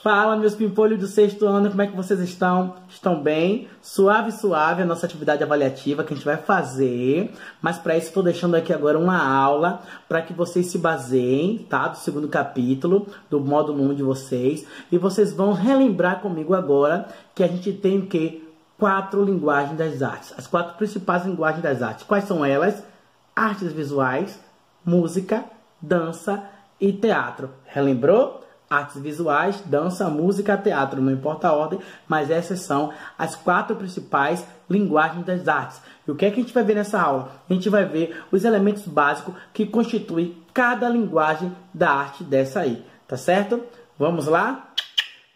Fala, meus pimpolhos do sexto ano, como é que vocês estão? Estão bem? Suave, suave a nossa atividade avaliativa que a gente vai fazer, mas para isso estou deixando aqui agora uma aula para que vocês se baseiem, tá? Do segundo capítulo, do módulo 1 de vocês, e vocês vão relembrar comigo agora que a gente tem o quê? Quatro linguagens das artes, as quatro principais linguagens das artes. Quais são elas? Artes visuais, música, dança e teatro. Relembrou? artes visuais, dança, música, teatro, não importa a ordem, mas essas são as quatro principais linguagens das artes. E o que é que a gente vai ver nessa aula? A gente vai ver os elementos básicos que constituem cada linguagem da arte dessa aí, tá certo? Vamos lá?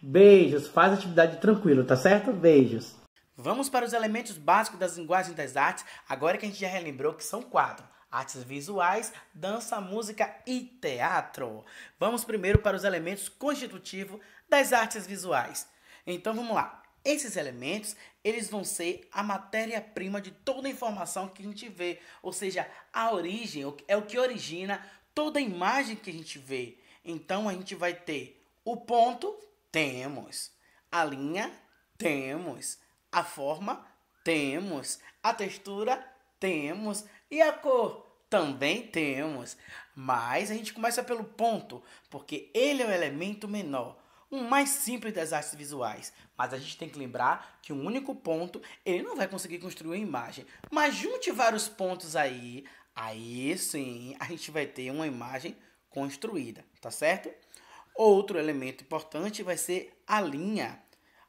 Beijos, faz atividade tranquilo, tá certo? Beijos. Vamos para os elementos básicos das linguagens das artes, agora que a gente já relembrou que são quatro artes visuais, dança, música e teatro. Vamos primeiro para os elementos constitutivos das artes visuais. Então vamos lá. Esses elementos, eles vão ser a matéria-prima de toda a informação que a gente vê, ou seja, a origem é o que origina toda a imagem que a gente vê. Então a gente vai ter o ponto, temos. A linha, temos. A forma, temos. A textura, temos. E a cor? Também temos, mas a gente começa pelo ponto, porque ele é um elemento menor, o um mais simples das artes visuais. Mas a gente tem que lembrar que um único ponto ele não vai conseguir construir uma imagem. Mas junte vários pontos aí, aí sim a gente vai ter uma imagem construída, tá certo? Outro elemento importante vai ser a linha.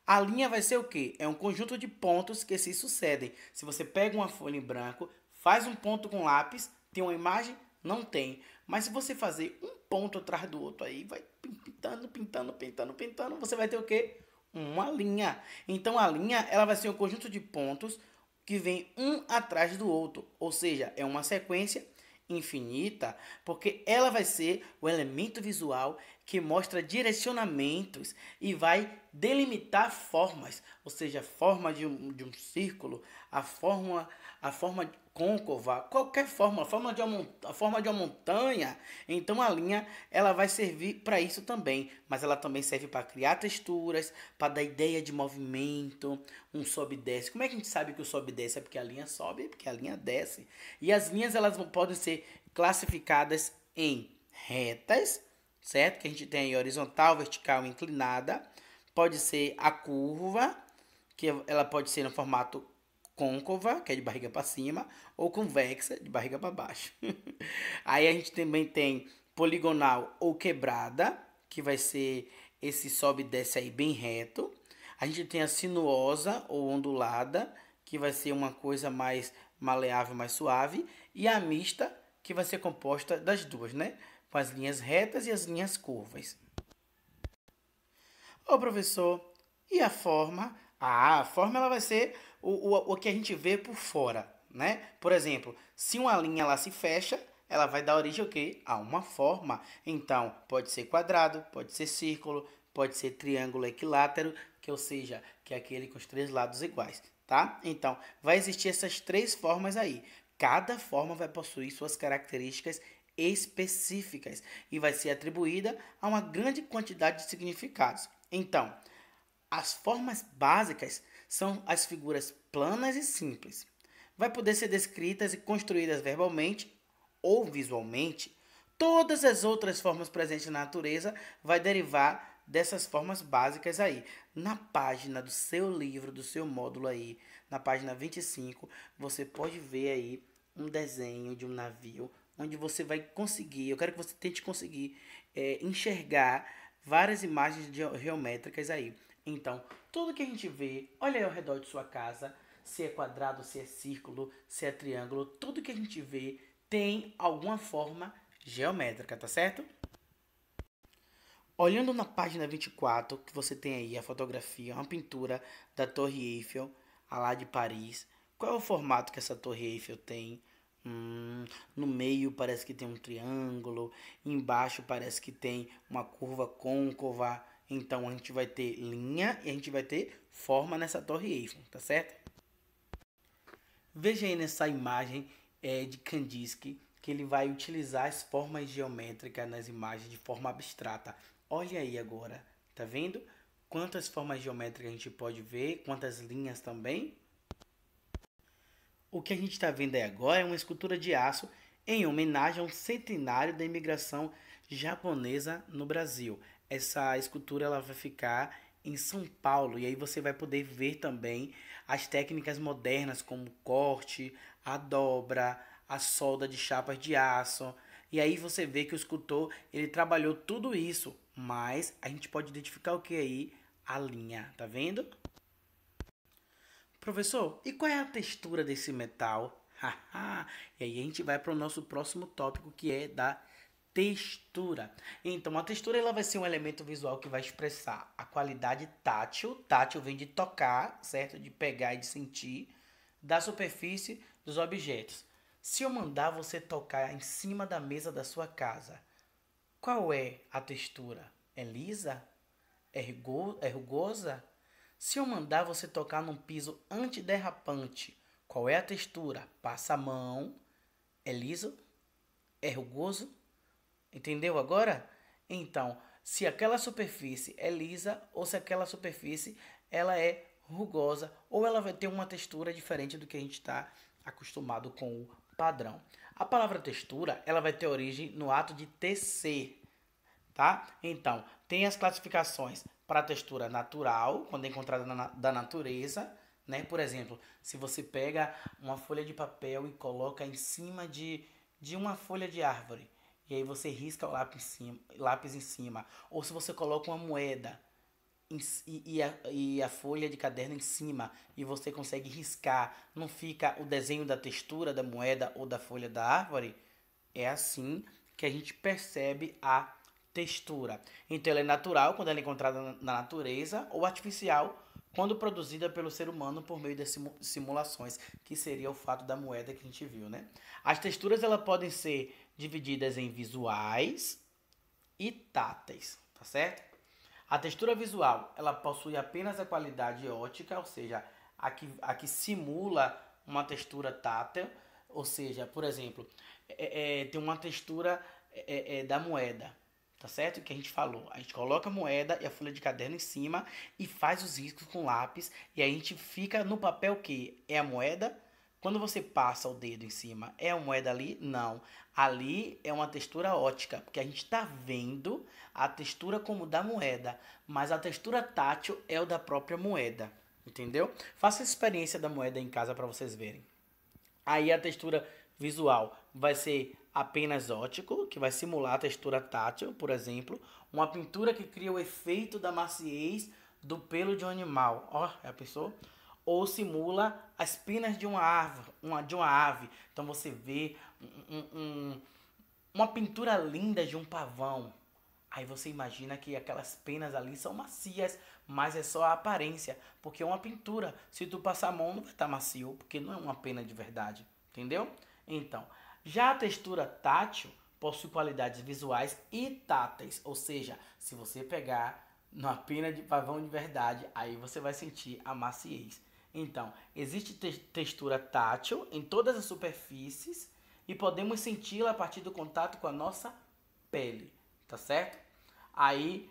A linha vai ser o quê? É um conjunto de pontos que se sucedem. Se você pega uma folha em branco, faz um ponto com lápis, tem uma imagem? Não tem. Mas se você fazer um ponto atrás do outro aí, vai pintando, pintando, pintando, pintando, você vai ter o quê? Uma linha. Então a linha, ela vai ser um conjunto de pontos que vem um atrás do outro, ou seja, é uma sequência infinita, porque ela vai ser o elemento visual que mostra direcionamentos e vai delimitar formas, ou seja, a forma de um, de um círculo, a forma, a forma côncava, qualquer forma, a forma de uma, a forma de uma montanha, então a linha ela vai servir para isso também, mas ela também serve para criar texturas, para dar ideia de movimento, um sobe e desce. Como é que a gente sabe que o sobe e desce? É porque a linha sobe, é porque a linha desce. E as linhas elas podem ser classificadas em retas, certo? Que a gente tem aí horizontal, vertical, inclinada. Pode ser a curva, que ela pode ser no formato côncava, que é de barriga para cima, ou convexa, de barriga para baixo. Aí a gente também tem poligonal ou quebrada, que vai ser esse sobe e desce aí bem reto. A gente tem a sinuosa ou ondulada, que vai ser uma coisa mais maleável, mais suave, e a mista, que vai ser composta das duas, né? Com as linhas retas e as linhas curvas. Ô professor, e a forma? Ah, a forma ela vai ser o, o, o que a gente vê por fora, né? Por exemplo, se uma linha ela se fecha, ela vai dar origem o A uma forma. Então, pode ser quadrado, pode ser círculo, pode ser triângulo equilátero, que ou seja, que é aquele com os três lados iguais, tá? Então, vai existir essas três formas aí. Cada forma vai possuir suas características específicas e vai ser atribuída a uma grande quantidade de significados. Então, as formas básicas são as figuras planas e simples. Vai poder ser descritas e construídas verbalmente ou visualmente. Todas as outras formas presentes na natureza vai derivar dessas formas básicas aí. Na página do seu livro, do seu módulo aí, na página 25, você pode ver aí um desenho de um navio onde você vai conseguir, eu quero que você tente conseguir é, enxergar várias imagens geométricas aí. Então, tudo que a gente vê, olha aí ao redor de sua casa, se é quadrado, se é círculo, se é triângulo, tudo que a gente vê tem alguma forma geométrica, tá certo? Olhando na página 24, que você tem aí a fotografia, uma pintura da Torre Eiffel, a lá de Paris. Qual é o formato que essa Torre Eiffel tem? Hum, no meio parece que tem um triângulo, embaixo parece que tem uma curva côncava. Então a gente vai ter linha e a gente vai ter forma nessa torre Eiffel, tá certo? Veja aí nessa imagem é, de Kandinsky que ele vai utilizar as formas geométricas nas imagens de forma abstrata. Olha aí agora, tá vendo? Quantas formas geométricas a gente pode ver, quantas linhas também. O que a gente está vendo aí agora é uma escultura de aço em homenagem a um centenário da imigração japonesa no Brasil essa escultura ela vai ficar em São Paulo e aí você vai poder ver também as técnicas modernas como corte, a dobra, a solda de chapas de aço. E aí você vê que o escultor, ele trabalhou tudo isso, mas a gente pode identificar o que aí? A linha, tá vendo? Professor, e qual é a textura desse metal? e aí a gente vai para o nosso próximo tópico que é da textura. Então, a textura ela vai ser um elemento visual que vai expressar a qualidade tátil. Tátil vem de tocar, certo? De pegar e de sentir da superfície dos objetos. Se eu mandar você tocar em cima da mesa da sua casa, qual é a textura? É lisa? É, é rugosa? Se eu mandar você tocar num piso antiderrapante, qual é a textura? Passa a mão. É liso? É rugoso? Entendeu agora? Então, se aquela superfície é lisa ou se aquela superfície ela é rugosa ou ela vai ter uma textura diferente do que a gente está acostumado com o padrão. A palavra textura ela vai ter origem no ato de tecer, tá? Então tem as classificações para textura natural, quando é encontrada na, da natureza, né? Por exemplo, se você pega uma folha de papel e coloca em cima de, de uma folha de árvore, e aí você risca o lápis em cima, lápis em cima. ou se você coloca uma moeda em, e, e, a, e a folha de caderno em cima e você consegue riscar, não fica o desenho da textura da moeda ou da folha da árvore. É assim que a gente percebe a textura. Então ela é natural quando ela é encontrada na natureza ou artificial quando produzida pelo ser humano por meio de simulações, que seria o fato da moeda que a gente viu, né? As texturas elas podem ser divididas em visuais e táteis, tá certo? A textura visual, ela possui apenas a qualidade ótica, ou seja, a que, a que simula uma textura tátil, ou seja, por exemplo, é, é, é tem uma textura é, é, é, da moeda, tá certo? Que a gente falou, a gente coloca a moeda e a folha de caderno em cima e faz os riscos com lápis e a gente fica no papel que é a moeda quando você passa o dedo em cima, é uma moeda ali? Não. Ali é uma textura ótica, porque a gente está vendo a textura como da moeda, mas a textura tátil é o da própria moeda, entendeu? Faça a experiência da moeda em casa para vocês verem. Aí a textura visual vai ser apenas ótico, que vai simular a textura tátil, por exemplo, uma pintura que cria o efeito da maciez do pelo de um animal. Ó, oh, é a pessoa ou simula as penas de uma árvore, uma, de uma ave. Então você vê um, um, uma pintura linda de um pavão. Aí você imagina que aquelas penas ali são macias, mas é só a aparência, porque é uma pintura. Se tu passar a mão, não vai estar tá macio, porque não é uma pena de verdade, entendeu? Então, já a textura tátil possui qualidades visuais e táteis, ou seja, se você pegar uma pena de pavão de verdade, aí você vai sentir a maciez. Então, existe te textura tátil em todas as superfícies e podemos senti-la a partir do contato com a nossa pele, tá certo? Aí,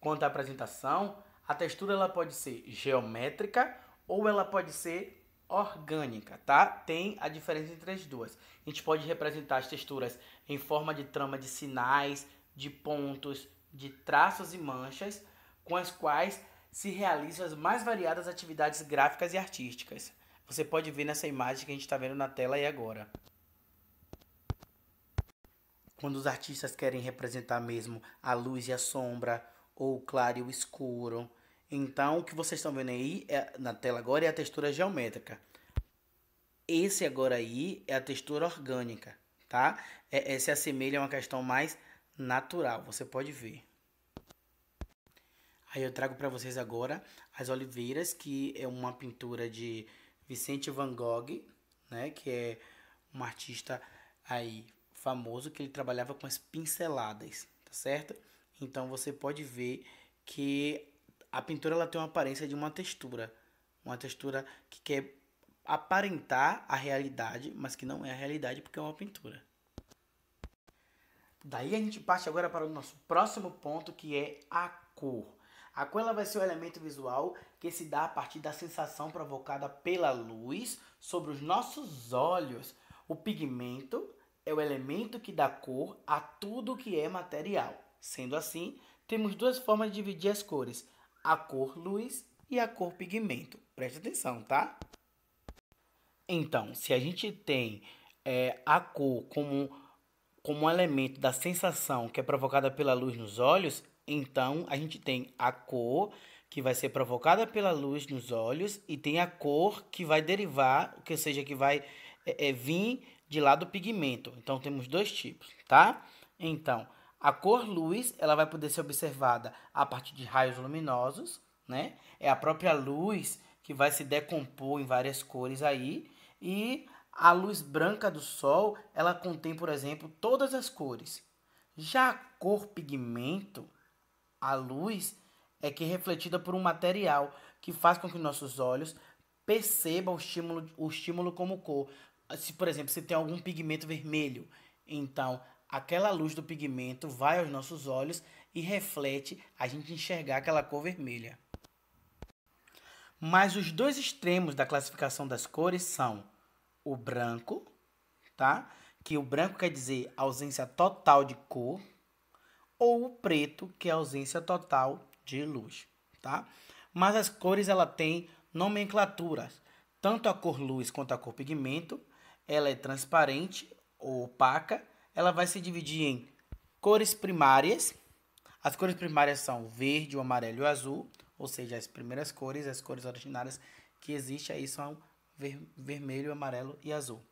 quanto à apresentação, a textura ela pode ser geométrica ou ela pode ser orgânica, tá? Tem a diferença entre as duas. A gente pode representar as texturas em forma de trama de sinais, de pontos, de traços e manchas, com as quais se realizam as mais variadas atividades gráficas e artísticas. Você pode ver nessa imagem que a gente está vendo na tela aí agora. Quando os artistas querem representar mesmo a luz e a sombra, ou o claro e o escuro. Então, o que vocês estão vendo aí é, na tela agora é a textura geométrica. Esse agora aí é a textura orgânica, tá? É, é, se assemelha a uma questão mais natural, você pode ver. Aí eu trago para vocês agora As Oliveiras, que é uma pintura de Vicente Van Gogh, né, que é um artista aí famoso que ele trabalhava com as pinceladas, tá certo? Então você pode ver que a pintura ela tem uma aparência de uma textura, uma textura que quer aparentar a realidade, mas que não é a realidade porque é uma pintura. Daí a gente parte agora para o nosso próximo ponto que é a cor. A ela vai ser o elemento visual que se dá a partir da sensação provocada pela luz sobre os nossos olhos. O pigmento é o elemento que dá cor a tudo que é material. Sendo assim, temos duas formas de dividir as cores: a cor luz e a cor pigmento. Preste atenção, tá? Então, se a gente tem é, a cor como, como um elemento da sensação que é provocada pela luz nos olhos, então, a gente tem a cor que vai ser provocada pela luz nos olhos e tem a cor que vai derivar, que ou seja, que vai é, é, vir de lá do pigmento. Então, temos dois tipos, tá? Então, a cor luz, ela vai poder ser observada a partir de raios luminosos, né? É a própria luz que vai se decompor em várias cores aí. E a luz branca do sol, ela contém, por exemplo, todas as cores. Já a cor pigmento, a luz é que é refletida por um material que faz com que nossos olhos percebam o estímulo, o estímulo como cor. Se, por exemplo, se tem algum pigmento vermelho, então aquela luz do pigmento vai aos nossos olhos e reflete a gente enxergar aquela cor vermelha. Mas os dois extremos da classificação das cores são o branco, tá? Que o branco quer dizer ausência total de cor, ou o preto, que é ausência total de luz, tá? Mas as cores ela tem nomenclaturas. Tanto a cor luz quanto a cor pigmento, ela é transparente ou opaca. Ela vai se dividir em cores primárias. As cores primárias são verde, o amarelo e o azul, ou seja, as primeiras cores, as cores originárias que existem aí são ver vermelho, amarelo e azul.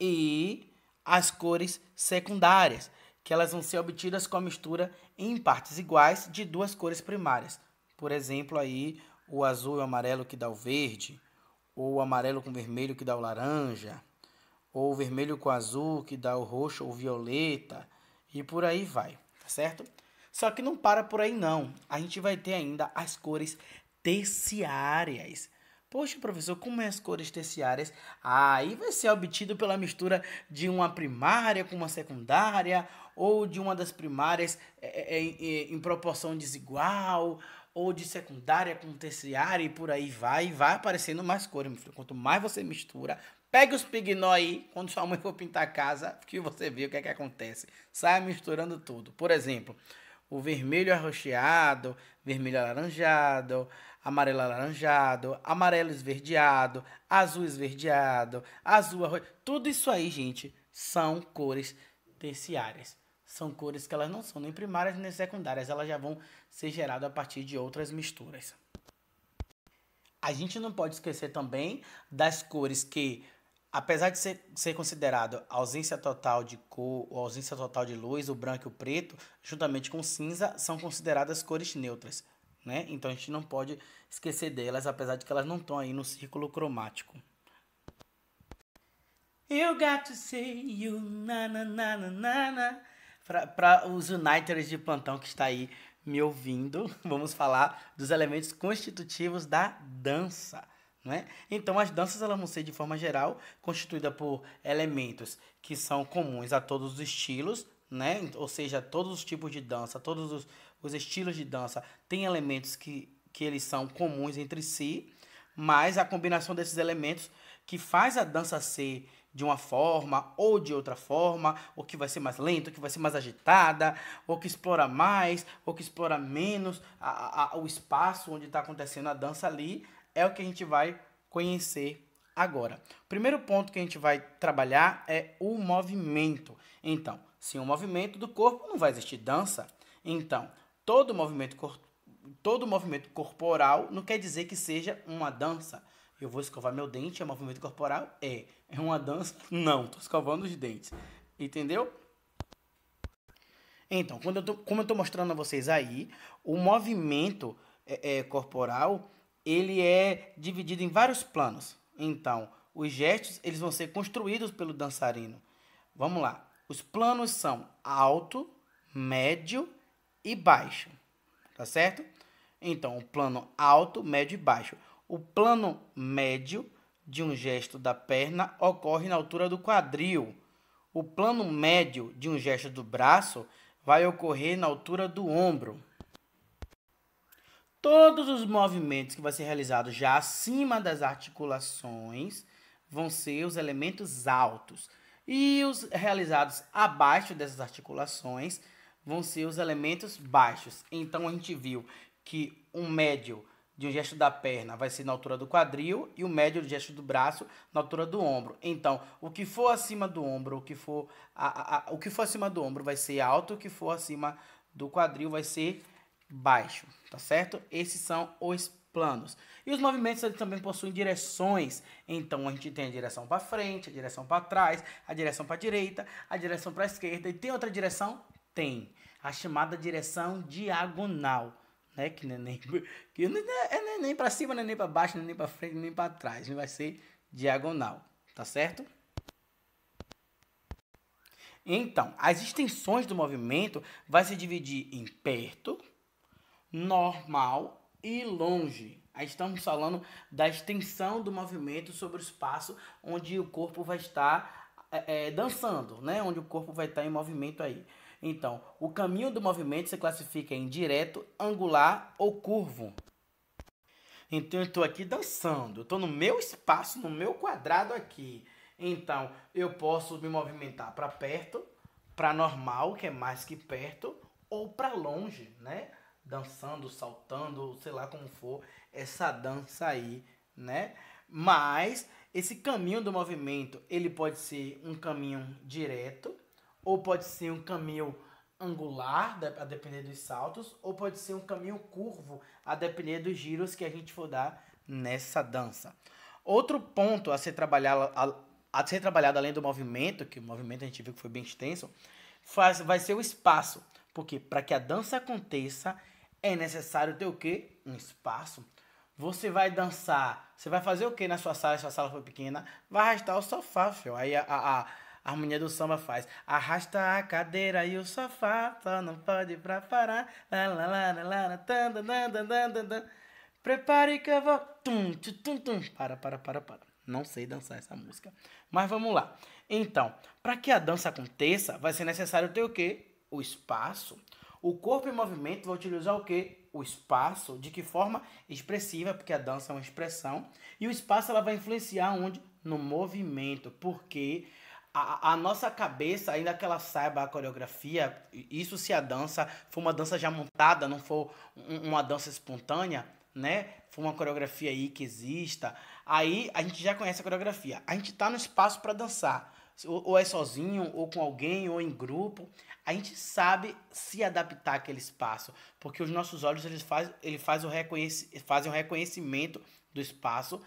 E as cores secundárias, que elas vão ser obtidas com a mistura em partes iguais de duas cores primárias. Por exemplo, aí o azul e o amarelo que dá o verde, ou o amarelo com vermelho que dá o laranja, ou o vermelho com azul que dá o roxo ou violeta, e por aí vai, tá certo? Só que não para por aí não. A gente vai ter ainda as cores terciárias, Poxa, professor, como é as cores terciárias? Aí vai ser obtido pela mistura de uma primária com uma secundária, ou de uma das primárias é, é, é, em proporção desigual, ou de secundária com terciária, e por aí vai, e vai aparecendo mais cores. Quanto mais você mistura, Pega os pignó aí, quando sua mãe for pintar a casa, que você vê o que é que acontece. Sai misturando tudo. Por exemplo, o vermelho arroxeado, vermelho alaranjado, amarelo alaranjado, amarelo esverdeado, azul esverdeado, azul arroz. Tudo isso aí, gente, são cores terciárias. São cores que elas não são nem primárias nem secundárias, elas já vão ser geradas a partir de outras misturas. A gente não pode esquecer também das cores que apesar de ser, ser considerado ausência total de cor ou ausência total de luz, o branco e o preto, juntamente com cinza, são consideradas cores neutras né? Então a gente não pode esquecer delas, apesar de que elas não estão aí no círculo cromático. You got to say you na na na na na Para os Uniters de plantão que está aí me ouvindo, vamos falar dos elementos constitutivos da dança. Né? Então, as danças elas vão ser, de forma geral, constituída por elementos que são comuns a todos os estilos, né? ou seja, todos os tipos de dança, todos os os estilos de dança têm elementos que, que eles são comuns entre si, mas a combinação desses elementos que faz a dança ser de uma forma ou de outra forma, ou que vai ser mais lento, ou que vai ser mais agitada, ou que explora mais, ou que explora menos a, a, o espaço onde está acontecendo a dança ali, é o que a gente vai conhecer agora. O primeiro ponto que a gente vai trabalhar é o movimento. Então, sem o movimento do corpo não vai existir dança. Então, Todo movimento, todo movimento corporal não quer dizer que seja uma dança. Eu vou escovar meu dente, é um movimento corporal? É. É uma dança? Não, estou escovando os dentes. Entendeu? Então, quando eu tô, como eu estou mostrando a vocês aí, o movimento é, é, corporal, ele é dividido em vários planos. Então, os gestos, eles vão ser construídos pelo dançarino. Vamos lá. Os planos são alto, médio e baixo, tá certo? Então, o plano alto, médio e baixo. O plano médio de um gesto da perna ocorre na altura do quadril. O plano médio de um gesto do braço vai ocorrer na altura do ombro. Todos os movimentos que vão ser realizados já acima das articulações vão ser os elementos altos. E os realizados abaixo dessas articulações vão ser os elementos baixos. Então a gente viu que um médio de um gesto da perna vai ser na altura do quadril e o médio do gesto do braço na altura do ombro. Então, o que for acima do ombro, o que for, a, a, a, o que for acima do ombro vai ser alto, o que for acima do quadril vai ser baixo, tá certo? Esses são os planos. E os movimentos eles também possuem direções. Então a gente tem a direção para frente, a direção para trás, a direção para direita, a direção para esquerda e tem outra direção tem a chamada direção diagonal, né? Que não é nem, que não é, é, é nem para cima, não é nem para baixo, não é nem para frente, nem para trás. Vai ser diagonal, tá certo? Então, as extensões do movimento vai se dividir em perto, normal e longe. Aí estamos falando da extensão do movimento sobre o espaço onde o corpo vai estar é, é dançando, né? Onde o corpo vai estar em movimento aí. Então, o caminho do movimento se classifica em direto, angular ou curvo. Então, eu estou aqui dançando, estou no meu espaço, no meu quadrado aqui. Então, eu posso me movimentar para perto, para normal, que é mais que perto, ou para longe, né? Dançando, saltando, sei lá como for, essa dança aí, né? Mas esse caminho do movimento, ele pode ser um caminho direto, ou pode ser um caminho angular, a depender dos saltos, ou pode ser um caminho curvo, a depender dos giros que a gente for dar nessa dança. Outro ponto a ser trabalhado, a, a ser trabalhado além do movimento, que o movimento a gente viu que foi bem extenso, faz, vai ser o espaço. Porque para que a dança aconteça, é necessário ter o quê? Um espaço. Você vai dançar, você vai fazer o quê na sua sala, se a sua sala for pequena? Vai arrastar o sofá, filho. Aí a, a, a a harmonia do samba faz. Arrasta a cadeira e o sofá, só não pode pra parar. Prepare que eu vou. Tum, tum, tum. Para, para, para, para. Não sei dançar essa música. Mas vamos lá. Então, para que a dança aconteça, vai ser necessário ter o quê? O espaço. O corpo em movimento vai utilizar o quê? O espaço. De que forma? Expressiva, porque a dança é uma expressão. E o espaço ela vai influenciar onde? No movimento. Porque a, nossa cabeça, ainda que ela saiba a coreografia, isso se a dança for uma dança já montada, não for uma dança espontânea, né? For uma coreografia aí que exista. Aí a gente já conhece a coreografia. A gente tá no espaço para dançar. Ou, ou é sozinho, ou com alguém, ou em grupo. A gente sabe se adaptar àquele espaço. Porque os nossos olhos eles faz, ele faz o reconhec fazem o reconhecimento do espaço,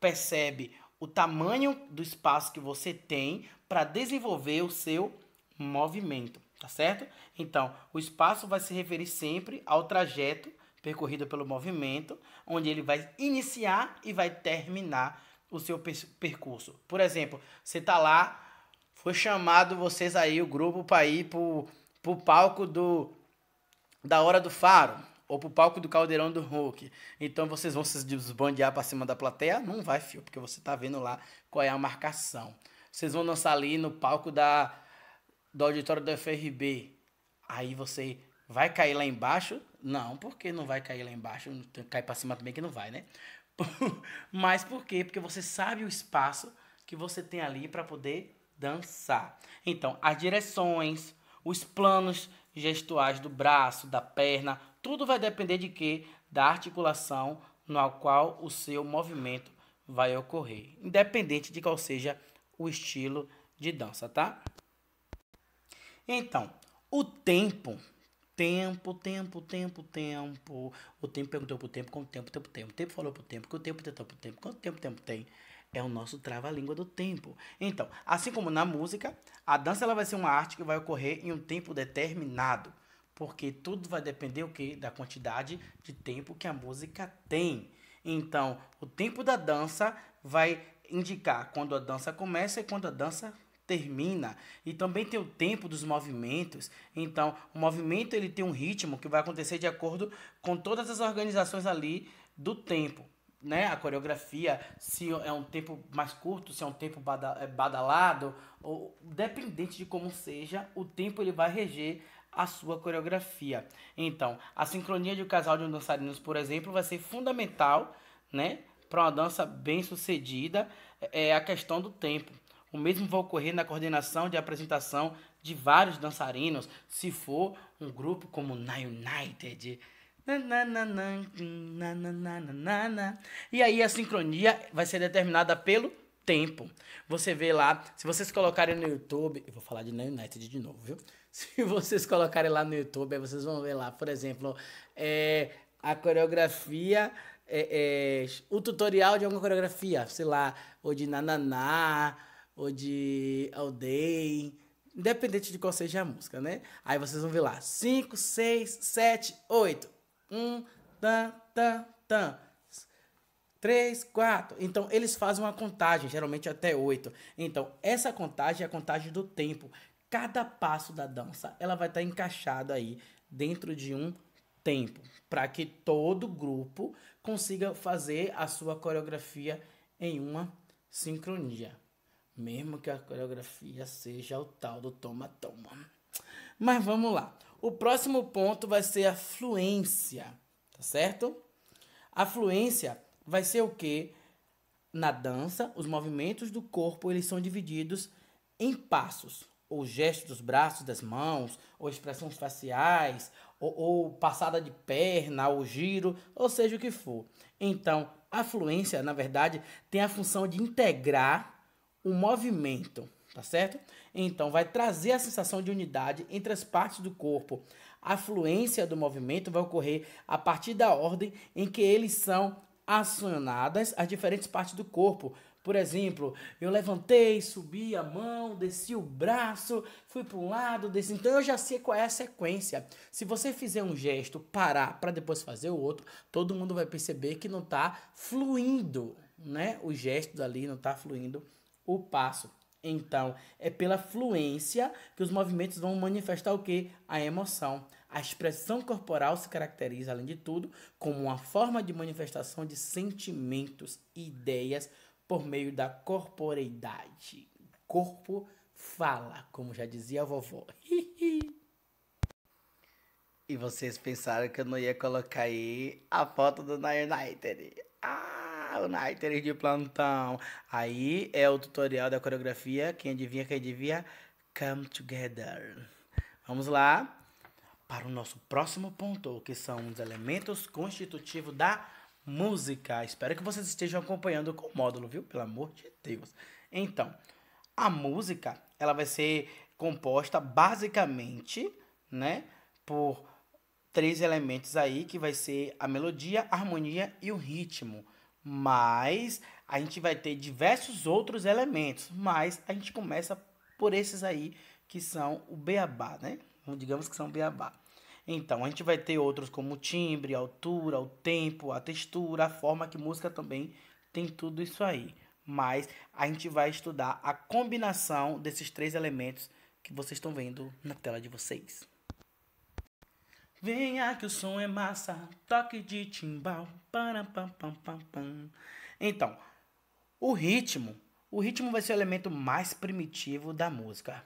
percebe o tamanho do espaço que você tem para desenvolver o seu movimento, tá certo? Então, o espaço vai se referir sempre ao trajeto percorrido pelo movimento, onde ele vai iniciar e vai terminar o seu percurso. Por exemplo, você tá lá, foi chamado vocês aí, o grupo, para ir pro, pro palco do da Hora do Faro ou pro palco do Caldeirão do Hulk. Então vocês vão se desbandear para cima da plateia? Não vai, fio, porque você tá vendo lá qual é a marcação. Vocês vão dançar ali no palco da do auditório do FRB. Aí você vai cair lá embaixo? Não, porque não vai cair lá embaixo, cair para cima também que não vai, né? Mas por quê? Porque você sabe o espaço que você tem ali para poder dançar. Então, as direções, os planos gestuais do braço, da perna, tudo vai depender de quê? Da articulação na qual o seu movimento vai ocorrer, independente de qual seja o estilo de dança, tá? Então, o tempo, tempo, tempo, tempo, tempo, o tempo perguntou pro tempo, quanto tempo, tempo, tempo, o tempo falou pro tempo, que o tempo tentou pro tempo, quanto tempo, tempo tem, é o nosso trava-língua do tempo. Então, assim como na música, a dança ela vai ser uma arte que vai ocorrer em um tempo determinado porque tudo vai depender o que da quantidade de tempo que a música tem. Então, o tempo da dança vai indicar quando a dança começa e quando a dança termina. E também tem o tempo dos movimentos. Então, o movimento ele tem um ritmo que vai acontecer de acordo com todas as organizações ali do tempo. Né? A coreografia, se é um tempo mais curto, se é um tempo é badalado, ou dependente de como seja, o tempo ele vai reger a sua coreografia. Então, a sincronia de um casal de um dançarinos, por exemplo, vai ser fundamental, né, para uma dança bem sucedida, é, é a questão do tempo. O mesmo vai ocorrer na coordenação de apresentação de vários dançarinos, se for um grupo como na United. E aí a sincronia vai ser determinada pelo tempo. Você vê lá, se vocês colocarem no YouTube, eu vou falar de na United de novo, viu? Se vocês colocarem lá no YouTube, aí vocês vão ver lá, por exemplo, é, a coreografia, é, é, o tutorial de alguma coreografia, sei lá, ou de Nananá, ou de Aldei, independente de qual seja a música, né? Aí vocês vão ver lá, 5, 6, 7, 8, 1, tan, tan, tan. 3, 4. Então, eles fazem uma contagem, geralmente até 8. Então, essa contagem é a contagem do tempo cada passo da dança ela vai estar tá encaixada aí dentro de um tempo, para que todo grupo consiga fazer a sua coreografia em uma sincronia, mesmo que a coreografia seja o tal do toma-toma. Mas vamos lá. O próximo ponto vai ser a fluência, tá certo? A fluência vai ser o que? Na dança, os movimentos do corpo eles são divididos em passos ou gesto dos braços, das mãos, ou expressões faciais, ou, ou, passada de perna, ou giro, ou seja o que for. Então, a fluência, na verdade, tem a função de integrar o movimento, tá certo? Então, vai trazer a sensação de unidade entre as partes do corpo. A fluência do movimento vai ocorrer a partir da ordem em que eles são acionadas as diferentes partes do corpo. Por exemplo, eu levantei, subi a mão, desci o braço, fui para um lado, desci. Então eu já sei qual é a sequência. Se você fizer um gesto, parar para depois fazer o outro, todo mundo vai perceber que não está fluindo, né? O gesto dali não está fluindo o passo. Então, é pela fluência que os movimentos vão manifestar o que? A emoção. A expressão corporal se caracteriza, além de tudo, como uma forma de manifestação de sentimentos e ideias por meio da corporeidade. O corpo fala, como já dizia a vovó. e vocês pensaram que eu não ia colocar aí a foto do United. Ah, United de plantão. Aí é o tutorial da coreografia. Quem adivinha, quem adivinha? Come Together. Vamos lá para o nosso próximo ponto, que são os elementos constitutivos da música. Espero que vocês estejam acompanhando com o módulo, viu? Pelo amor de Deus. Então, a música, ela vai ser composta basicamente, né, por três elementos aí, que vai ser a melodia, a harmonia e o ritmo. Mas a gente vai ter diversos outros elementos, mas a gente começa por esses aí que são o beabá, né? digamos que são beabá. Então, a gente vai ter outros como o timbre, a altura, o tempo, a textura, a forma que música também tem tudo isso aí. Mas a gente vai estudar a combinação desses três elementos que vocês estão vendo na tela de vocês. Venha que o som é massa, toque de timbal, pam pam pam pam pam. Então, o ritmo, o ritmo vai ser o elemento mais primitivo da música.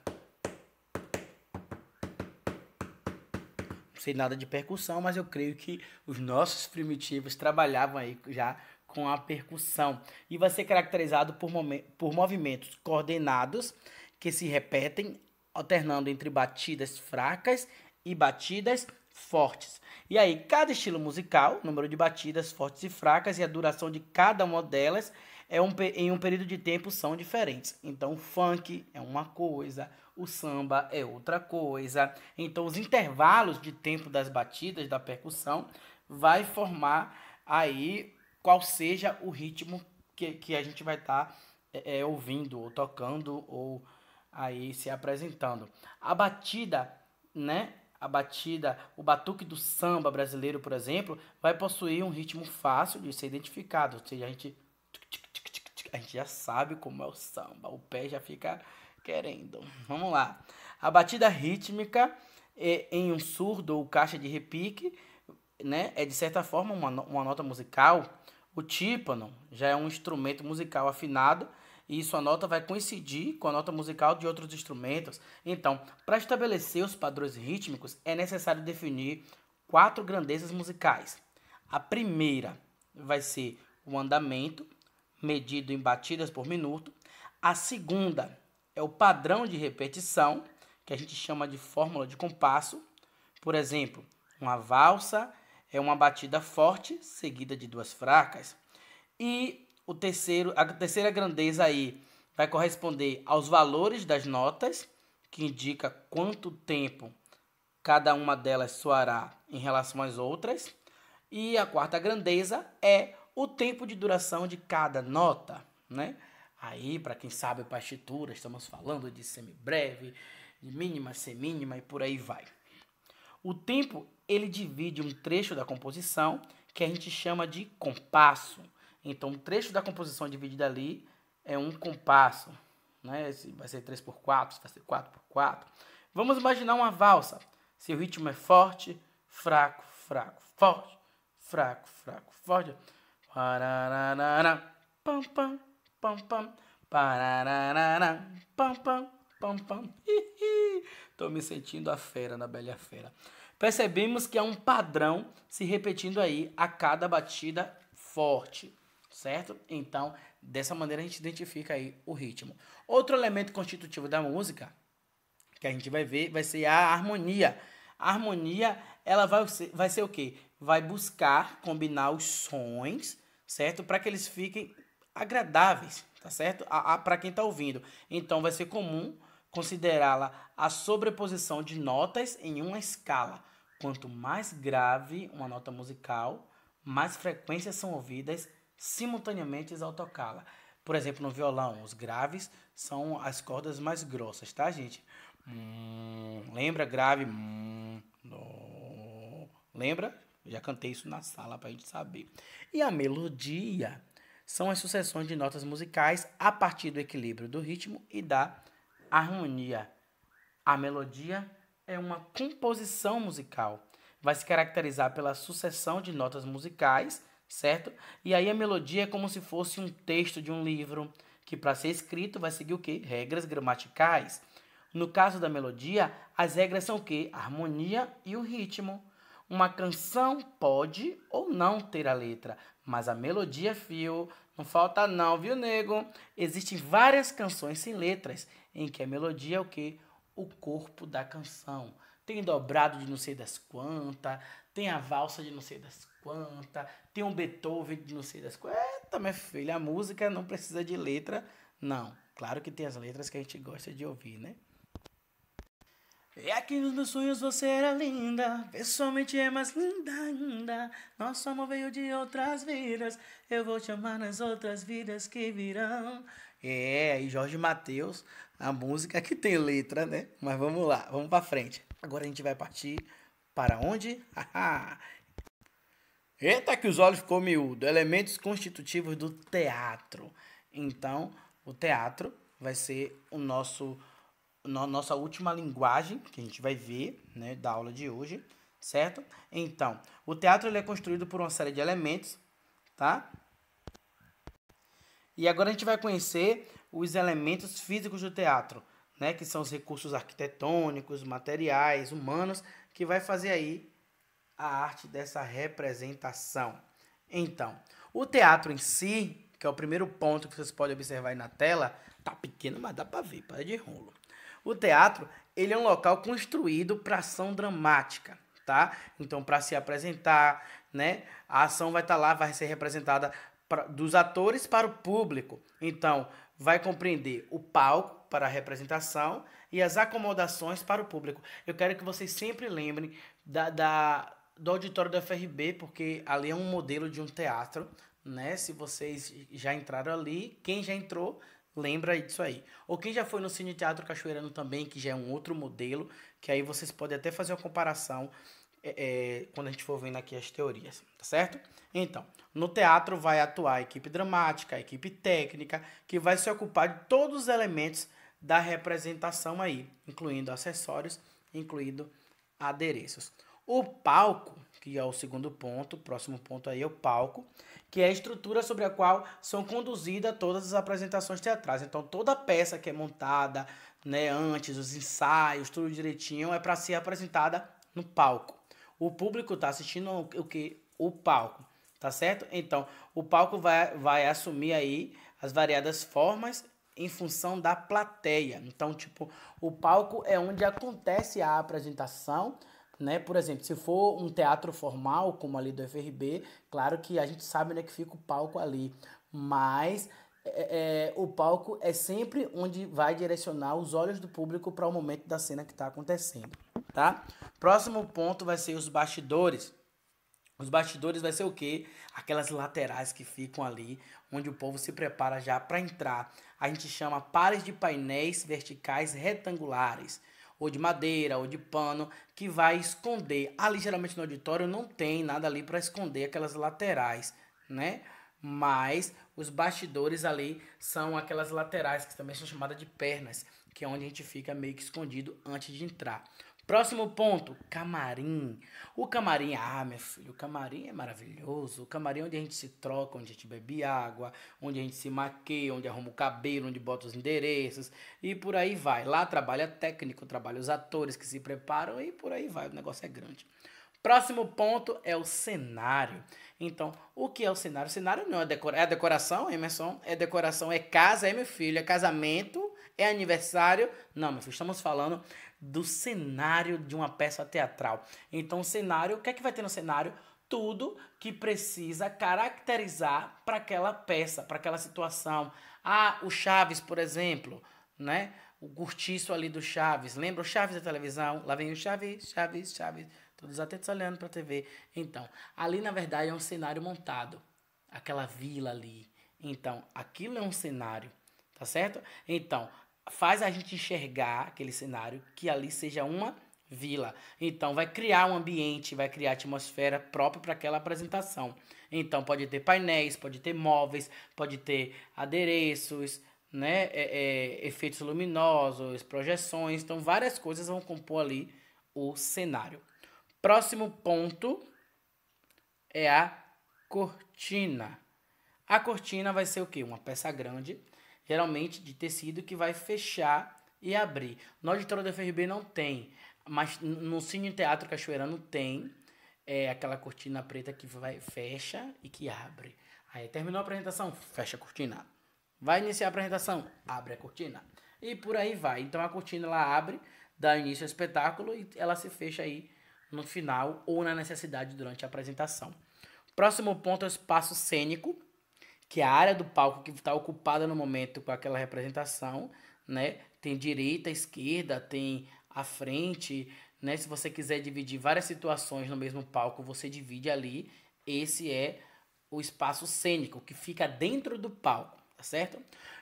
sei nada de percussão, mas eu creio que os nossos primitivos trabalhavam aí já com a percussão e vai ser caracterizado por, por movimentos coordenados que se repetem, alternando entre batidas fracas e batidas fortes. E aí, cada estilo musical, número de batidas fortes e fracas e a duração de cada uma delas é um, em um período de tempo são diferentes. Então, funk é uma coisa, o samba é outra coisa. Então, os intervalos de tempo das batidas, da percussão, vai formar aí qual seja o ritmo que, que a gente vai estar tá, é, é, ouvindo, ou tocando, ou aí se apresentando. A batida, né? A batida, o batuque do samba brasileiro, por exemplo, vai possuir um ritmo fácil de ser identificado. Ou seja, a gente, a gente já sabe como é o samba. O pé já fica querendo. Vamos lá. A batida rítmica é, em um surdo ou caixa de repique né, é de certa forma uma, uma nota musical. O tímpano já é um instrumento musical afinado e sua nota vai coincidir com a nota musical de outros instrumentos. Então, para estabelecer os padrões rítmicos, é necessário definir quatro grandezas musicais. A primeira vai ser o andamento, medido em batidas por minuto. A segunda é o padrão de repetição, que a gente chama de fórmula de compasso. Por exemplo, uma valsa é uma batida forte seguida de duas fracas. E o terceiro, a terceira grandeza aí vai corresponder aos valores das notas, que indica quanto tempo cada uma delas soará em relação às outras. E a quarta grandeza é o tempo de duração de cada nota, né? Aí, para quem sabe partitura, estamos falando de semibreve, de mínima, semínima e por aí vai. O tempo, ele divide um trecho da composição que a gente chama de compasso. Então, um trecho da composição dividido ali é um compasso. Né? Se vai ser 3 por 4, se vai ser 4 por 4. Vamos imaginar uma valsa. Se o ritmo é forte, fraco, fraco, forte, fraco, fraco, forte. Parararara, pam, pam, pam pam, parararara, pam pam, pam pam. Tô me sentindo a fera na Bela Fera. Percebemos que há um padrão se repetindo aí a cada batida forte, certo? Então, dessa maneira a gente identifica aí o ritmo. Outro elemento constitutivo da música que a gente vai ver vai ser a harmonia. A harmonia, ela vai ser, vai ser o quê? Vai buscar combinar os sons, certo? Para que eles fiquem agradáveis, tá certo? Para quem está ouvindo. Então vai ser comum considerá-la a sobreposição de notas em uma escala. Quanto mais grave uma nota musical, mais frequências são ouvidas simultaneamente ao tocá-la. Por exemplo, no violão, os graves são as cordas mais grossas, tá, gente? Hum, lembra grave? Hum, lembra? Já cantei isso na sala para a gente saber. E a melodia são as sucessões de notas musicais a partir do equilíbrio do ritmo e da harmonia. A melodia é uma composição musical. Vai se caracterizar pela sucessão de notas musicais, certo? E aí a melodia é como se fosse um texto de um livro, que para ser escrito vai seguir o quê? Regras gramaticais. No caso da melodia, as regras são o quê? A harmonia e o ritmo. Uma canção pode ou não ter a letra, mas a melodia fio não falta não, viu, nego? Existem várias canções sem letras, em que a melodia é o quê? O corpo da canção. Tem dobrado de não sei das quantas, tem a valsa de não sei das quantas, tem um Beethoven de não sei das quantas. Eita, minha filha, a música não precisa de letra, não. Claro que tem as letras que a gente gosta de ouvir, né? E é aqui nos meus sonhos você era linda, pessoalmente é mais linda ainda. Nosso amor veio de outras vidas, eu vou te amar nas outras vidas que virão. É, e Jorge Mateus, a música que tem letra, né? Mas vamos lá, vamos para frente. Agora a gente vai partir para onde? Eita que os olhos ficou miúdo, elementos constitutivos do teatro. Então, o teatro vai ser o nosso no, nossa última linguagem que a gente vai ver né, da aula de hoje, certo? Então, o teatro ele é construído por uma série de elementos, tá? E agora a gente vai conhecer os elementos físicos do teatro, né? Que são os recursos arquitetônicos, materiais, humanos, que vai fazer aí a arte dessa representação. Então, o teatro em si, que é o primeiro ponto que vocês podem observar aí na tela, tá pequeno, mas dá para ver, para de rolo. O teatro, ele é um local construído para ação dramática, tá? Então, para se apresentar, né? A ação vai estar tá lá, vai ser representada pra, dos atores para o público. Então, vai compreender o palco para a representação e as acomodações para o público. Eu quero que vocês sempre lembrem da, da, do auditório da FRB, porque ali é um modelo de um teatro, né? Se vocês já entraram ali, quem já entrou Lembra disso aí. Ou quem já foi no Cine Teatro Cachoeirano também, que já é um outro modelo, que aí vocês podem até fazer uma comparação é, é, quando a gente for vendo aqui as teorias, tá certo? Então, no teatro vai atuar a equipe dramática, a equipe técnica, que vai se ocupar de todos os elementos da representação aí, incluindo acessórios, incluindo adereços. O palco, que é o segundo ponto, o próximo ponto aí é o palco, que é a estrutura sobre a qual são conduzidas todas as apresentações teatrais. Então, toda peça que é montada né, antes, os ensaios, tudo direitinho, é para ser apresentada no palco. O público está assistindo o que? O palco, tá certo? Então, o palco vai, vai assumir aí as variadas formas em função da plateia. Então, tipo, o palco é onde acontece a apresentação né? Por exemplo, se for um teatro formal, como ali do FRB, claro que a gente sabe né, que fica o palco ali, mas é, é, o palco é sempre onde vai direcionar os olhos do público para o momento da cena que está acontecendo, tá? Próximo ponto vai ser os bastidores. Os bastidores vai ser o quê? Aquelas laterais que ficam ali, onde o povo se prepara já para entrar. A gente chama pares de painéis verticais retangulares ou de madeira, ou de pano, que vai esconder. Ali geralmente no auditório não tem nada ali para esconder aquelas laterais, né? Mas os bastidores ali são aquelas laterais que também são chamadas de pernas, que é onde a gente fica meio que escondido antes de entrar. Próximo ponto, camarim. O camarim, ah, meu filho, o camarim é maravilhoso. O camarim é onde a gente se troca, onde a gente bebe água, onde a gente se maqueia, onde arruma o cabelo, onde bota os endereços e por aí vai. Lá trabalha técnico, trabalha os atores que se preparam e por aí vai. O negócio é grande. Próximo ponto é o cenário. Então, o que é o cenário? O cenário não é, decora é decoração, Emerson? É decoração, é casa, é meu filho, é casamento, é aniversário. Não, meu filho, estamos falando do cenário de uma peça teatral. Então, cenário, o que é que vai ter no cenário? Tudo que precisa caracterizar para aquela peça, para aquela situação. Ah, o Chaves, por exemplo, né? O curtiço ali do Chaves. Lembra o Chaves da televisão? Lá vem o Chaves, Chaves, Chaves. Todos atentos olhando para a TV. Então, ali na verdade é um cenário montado. Aquela vila ali. Então, aquilo é um cenário, tá certo? Então, faz a gente enxergar aquele cenário que ali seja uma vila. Então vai criar um ambiente, vai criar atmosfera própria para aquela apresentação. Então pode ter painéis, pode ter móveis, pode ter adereços, né, é, é, efeitos luminosos, projeções, então várias coisas vão compor ali o cenário. Próximo ponto é a cortina. A cortina vai ser o quê? Uma peça grande geralmente de tecido que vai fechar e abrir. No auditório da FRB não tem, mas no Cine Teatro Cachoeirano tem é, aquela cortina preta que vai fecha e que abre. Aí terminou a apresentação, fecha a cortina. Vai iniciar a apresentação, abre a cortina. E por aí vai. Então a cortina ela abre, dá início ao espetáculo e ela se fecha aí no final ou na necessidade durante a apresentação. Próximo ponto é o espaço cênico que a área do palco que está ocupada no momento com aquela representação, né? Tem direita, esquerda, tem a frente, né? Se você quiser dividir várias situações no mesmo palco, você divide ali. Esse é o espaço cênico que fica dentro do palco, tá certo?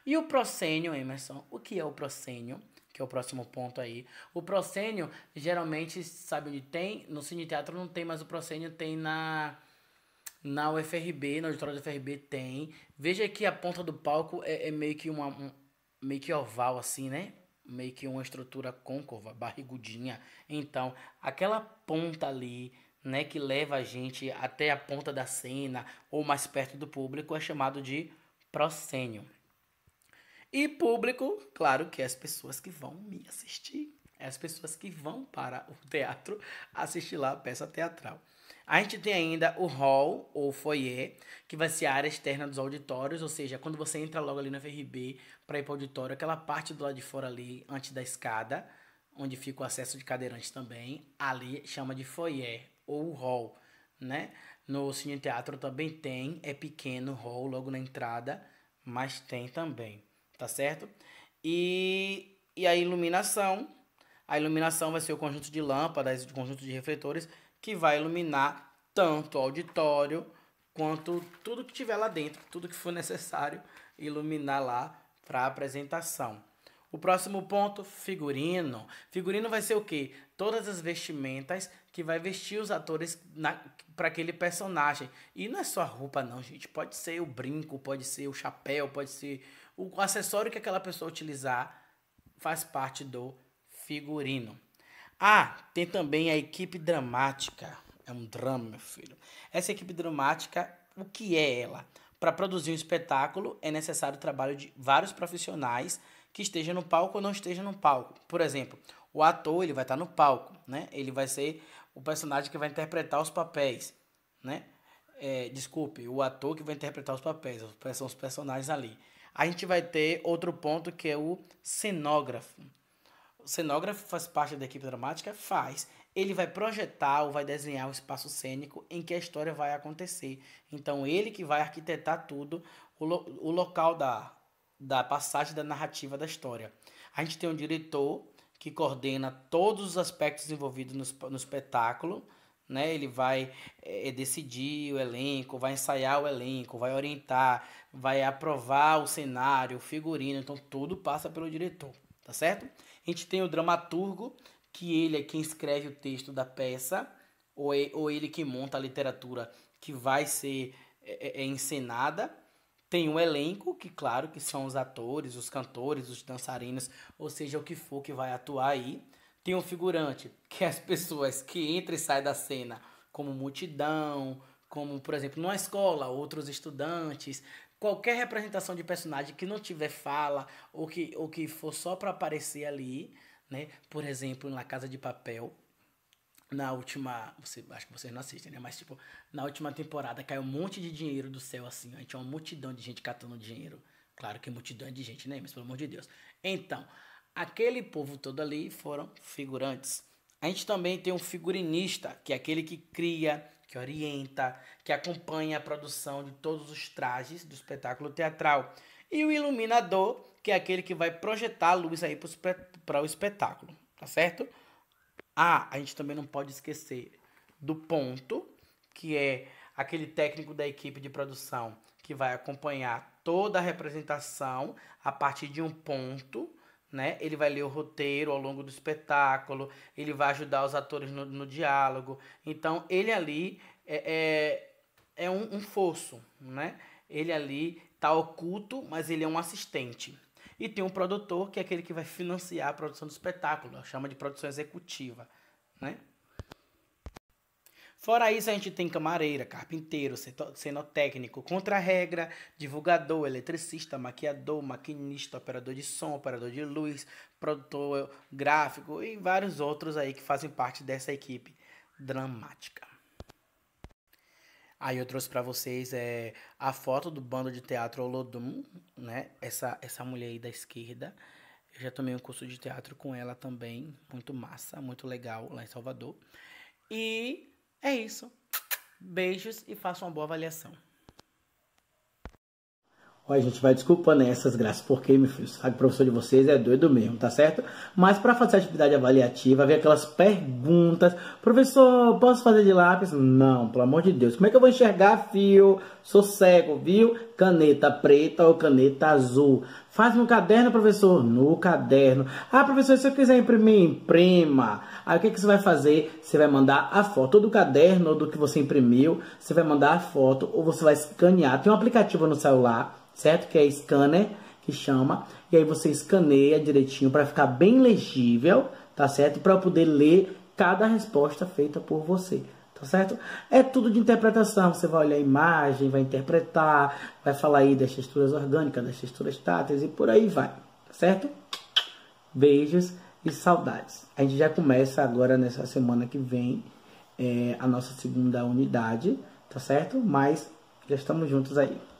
E o proscênio, Emerson, o que é o proscênio? Que é o próximo ponto aí. O proscênio, geralmente, sabe onde tem? No cine teatro não tem, mas o proscênio tem na na UFRB, na auditório da UFRB tem. Veja que a ponta do palco é, é meio que uma um, meio que oval assim, né? Meio que uma estrutura côncava, barrigudinha. Então, aquela ponta ali, né, que leva a gente até a ponta da cena ou mais perto do público é chamado de proscênio. E público, claro que é as pessoas que vão me assistir, é as pessoas que vão para o teatro assistir lá a peça teatral. A gente tem ainda o hall ou foyer, que vai ser a área externa dos auditórios, ou seja, quando você entra logo ali na FRB para ir para o auditório, aquela parte do lado de fora ali, antes da escada, onde fica o acesso de cadeirantes também, ali chama de foyer ou hall, né? No Cine Teatro também tem, é pequeno hall logo na entrada, mas tem também, tá certo? E, e a iluminação, a iluminação vai ser o conjunto de lâmpadas, o conjunto de refletores, que vai iluminar tanto o auditório quanto tudo que tiver lá dentro, tudo que for necessário iluminar lá para a apresentação. O próximo ponto, figurino. Figurino vai ser o quê? Todas as vestimentas que vai vestir os atores para aquele personagem. E não é só a roupa, não, gente. Pode ser o brinco, pode ser o chapéu, pode ser o acessório que aquela pessoa utilizar. Faz parte do figurino. Ah, tem também a equipe dramática. É um drama, meu filho. Essa equipe dramática, o que é ela? Para produzir um espetáculo é necessário o trabalho de vários profissionais que estejam no palco ou não estejam no palco. Por exemplo, o ator ele vai estar tá no palco, né? Ele vai ser o personagem que vai interpretar os papéis, né? É, desculpe, o ator que vai interpretar os papéis, são os personagens ali. A gente vai ter outro ponto que é o cenógrafo. O cenógrafo faz parte da equipe dramática? Faz. Ele vai projetar ou vai desenhar o espaço cênico em que a história vai acontecer. Então, ele que vai arquitetar tudo, o, lo o local da, da passagem da narrativa da história. A gente tem um diretor que coordena todos os aspectos envolvidos no, no espetáculo, né? Ele vai é, é, decidir o elenco, vai ensaiar o elenco, vai orientar, vai aprovar o cenário, o figurino, então tudo passa pelo diretor, tá certo? A gente tem o dramaturgo, que ele é quem escreve o texto da peça, ou, é, ou ele que monta a literatura que vai ser é, é, é encenada. Tem o elenco, que claro que são os atores, os cantores, os dançarinos, ou seja, o que for que vai atuar aí. Tem o figurante, que é as pessoas que entram e saem da cena, como multidão, como por exemplo numa escola, outros estudantes, qualquer representação de personagem que não tiver fala ou que, ou que for só para aparecer ali, né? Por exemplo, na Casa de Papel, na última, você, acho que vocês não assistem, né? Mas tipo, na última temporada caiu um monte de dinheiro do céu assim, a gente tinha uma multidão de gente catando dinheiro. Claro que multidão é de gente, né? Mas pelo amor de Deus. Então, aquele povo todo ali foram figurantes. A gente também tem um figurinista, que é aquele que cria, que orienta, que acompanha a produção de todos os trajes do espetáculo teatral. E o iluminador, que é aquele que vai projetar a luz aí para o espetáculo, tá certo? Ah, a gente também não pode esquecer do ponto, que é aquele técnico da equipe de produção que vai acompanhar toda a representação a partir de um ponto né? Ele vai ler o roteiro ao longo do espetáculo, ele vai ajudar os atores no, no diálogo. Então, ele ali é, é, é um, um fosso, né? Ele ali tá oculto, mas ele é um assistente. E tem um produtor, que é aquele que vai financiar a produção do espetáculo, chama de produção executiva, né? Fora isso, a gente tem camareira, carpinteiro, cenotécnico, contra-regra, divulgador, eletricista, maquiador, maquinista, operador de som, operador de luz, produtor gráfico e vários outros aí que fazem parte dessa equipe dramática. Aí eu trouxe para vocês é, a foto do bando de teatro Olodum, né? Essa, essa mulher aí da esquerda. Eu já tomei um curso de teatro com ela também, muito massa, muito legal lá em Salvador. E é isso. Beijos e faça uma boa avaliação. Olha, gente, vai desculpando essas graças, porque, meu filho, sabe, o professor de vocês é doido mesmo, tá certo? Mas para fazer atividade avaliativa, ver aquelas perguntas, professor, posso fazer de lápis? Não, pelo amor de Deus, como é que eu vou enxergar fio? Sou cego, viu? Caneta preta ou caneta azul? Faz no caderno, professor? No caderno. Ah, professor, se eu quiser imprimir, imprima. Aí o que, que você vai fazer? Você vai mandar a foto do caderno ou do que você imprimiu, você vai mandar a foto ou você vai escanear. Tem um aplicativo no celular certo? Que é scanner, que chama. E aí você escaneia direitinho para ficar bem legível, tá certo? Para poder ler cada resposta feita por você, tá certo? É tudo de interpretação. Você vai olhar a imagem, vai interpretar, vai falar aí das texturas orgânicas, das texturas táteis e por aí vai, tá certo? Beijos e saudades. A gente já começa agora nessa semana que vem é, a nossa segunda unidade, tá certo? Mas já estamos juntos aí.